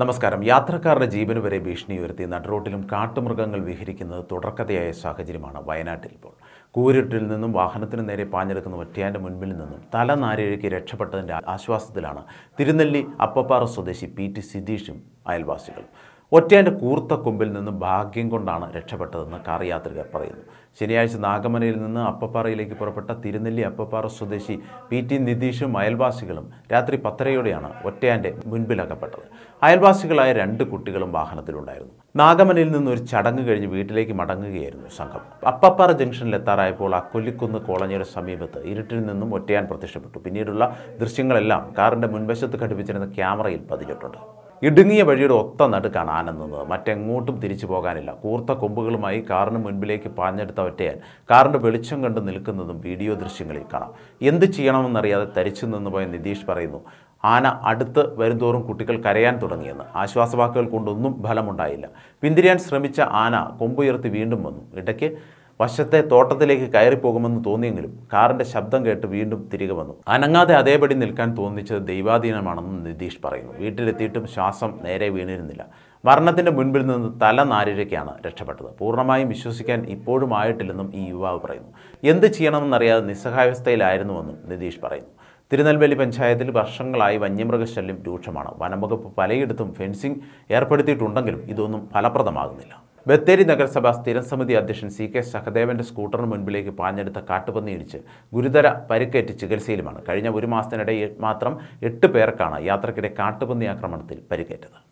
നമസ്കാരം യാത്രക്കാരുടെ ജീവന് വരെ ഉയർത്തി നടുറോട്ടിലും കാട്ടുമൃഗങ്ങൾ വിഹരിക്കുന്നത് തുടർക്കഥയായ സാഹചര്യമാണ് വയനാട്ടിൽ ഇപ്പോൾ കൂരിട്ടിൽ നിന്നും വാഹനത്തിന് നേരെ പാഞ്ഞെടുക്കുന്ന ഒറ്റയാൻ്റെ മുൻപിൽ നിന്നും തല നാരഴയ്ക്ക് രക്ഷപ്പെട്ടതിൻ്റെ ആശ്വാസത്തിലാണ് തിരുനെല്ലി അപ്പപ്പാറ സ്വദേശി പി ടി സിതീഷും അയൽവാസികളും ഒറ്റേൻ്റെ കൂർത്ത കൊമ്പിൽ നിന്ന് ഭാഗ്യം കൊണ്ടാണ് രക്ഷപ്പെട്ടതെന്ന് കാർ യാത്രികർ പറയുന്നു ശനിയാഴ്ച നാഗമനയിൽ നിന്ന് അപ്പപ്പാറയിലേക്ക് പുറപ്പെട്ട തിരുനെല്ലി അപ്പപ്പാറ സ്വദേശി പി ടി നിതീഷും അയൽവാസികളും രാത്രി പത്തരയോടെയാണ് ഒറ്റയാൻ്റെ മുൻപിലകപ്പെട്ടത് അയൽവാസികളായ രണ്ട് കുട്ടികളും വാഹനത്തിലുണ്ടായിരുന്നു നാഗമനയിൽ നിന്ന് ഒരു ചടങ്ങ് കഴിഞ്ഞ് വീട്ടിലേക്ക് മടങ്ങുകയായിരുന്നു സംഘം അപ്പപ്പാറ ജംഗ്ഷനിൽ ആ കൊല്ലിക്കുന്ന് കോളനിയുടെ സമീപത്ത് ഇരുട്ടിൽ നിന്നും ഒറ്റയാൻ പ്രത്യക്ഷപ്പെട്ടു പിന്നീടുള്ള ദൃശ്യങ്ങളെല്ലാം കാറിൻ്റെ മുൻവശത്ത് ഘടിപ്പിച്ചിരുന്ന ക്യാമറയിൽ പതിഞ്ഞിട്ടുണ്ട് ഇടുങ്ങിയ വഴിയുടെ ഒത്ത നടുക്കാണ് ആനന്ദത് മറ്റെങ്ങോട്ടും തിരിച്ചു പോകാനില്ല കൂർത്ത കൊമ്പുകളുമായി കാറിന് മുൻപിലേക്ക് പാഞ്ഞെടുത്ത ഒറ്റയാൻ കാറിൻ്റെ വെളിച്ചം കണ്ട് നിൽക്കുന്നതും വീഡിയോ ദൃശ്യങ്ങളിൽ കാണാം എന്ത് ചെയ്യണമെന്നറിയാതെ തരിച്ചു നിന്ന് പോയ നിതീഷ് പറയുന്നു ആന അടുത്ത് വരുംതോറും കുട്ടികൾ കരയാൻ തുടങ്ങിയെന്ന് ആശ്വാസവാക്കുകൾ കൊണ്ടൊന്നും ഫലമുണ്ടായില്ല പിന്തിരിയാൻ ശ്രമിച്ച ആന കൊമ്പുയർത്തി വീണ്ടും വന്നു ഇടയ്ക്ക് വശത്തെ തോട്ടത്തിലേക്ക് കയറിപ്പോകുമെന്ന് തോന്നിയെങ്കിലും കാറിൻ്റെ ശബ്ദം കേട്ട് വീണ്ടും തിരികെ വന്നു അനങ്ങാതെ അതേപടി നിൽക്കാൻ തോന്നിച്ചത് ദൈവാധീനമാണെന്ന് നിതീഷ് പറയുന്നു വീട്ടിലെത്തിയിട്ടും ശ്വാസം നേരെ വീണിരുന്നില്ല മരണത്തിൻ്റെ മുൻപിൽ നിന്ന് തല നാരിഴയ്ക്കാണ് രക്ഷപ്പെട്ടത് പൂർണ്ണമായും വിശ്വസിക്കാൻ ഇപ്പോഴും ആയിട്ടില്ലെന്നും ഈ യുവാവ് പറയുന്നു എന്ത് ചെയ്യണമെന്നറിയാതെ നിസ്സഹായാവസ്ഥയിലായിരുന്നുവെന്നും നിതീഷ് പറയുന്നു തിരുനെൽവേലി പഞ്ചായത്തിൽ വർഷങ്ങളായി വന്യമൃഗശല്യം രൂക്ഷമാണ് വനംവകുപ്പ് പലയിടത്തും ഫെൻസിംഗ് ഏർപ്പെടുത്തിയിട്ടുണ്ടെങ്കിലും ഇതൊന്നും ഫലപ്രദമാകുന്നില്ല ബത്തേരി നഗരസഭാ സ്ഥിരം സമിതി അധ്യക്ഷൻ സി കെ സഹദേവന്റെ സ്കൂട്ടറിന് മുൻപിലേക്ക് പാഞ്ഞെടുത്ത കാട്ടുപന്നി ഇടിച്ച് ഗുരുതര പരിക്കേറ്റ് ചികിത്സയിലുമാണ് കഴിഞ്ഞ ഒരു മാസത്തിനിടെ മാത്രം എട്ട് പേർക്കാണ് യാത്രക്കിടെ കാട്ടുപന്നി ആക്രമണത്തിൽ പരിക്കേറ്റത്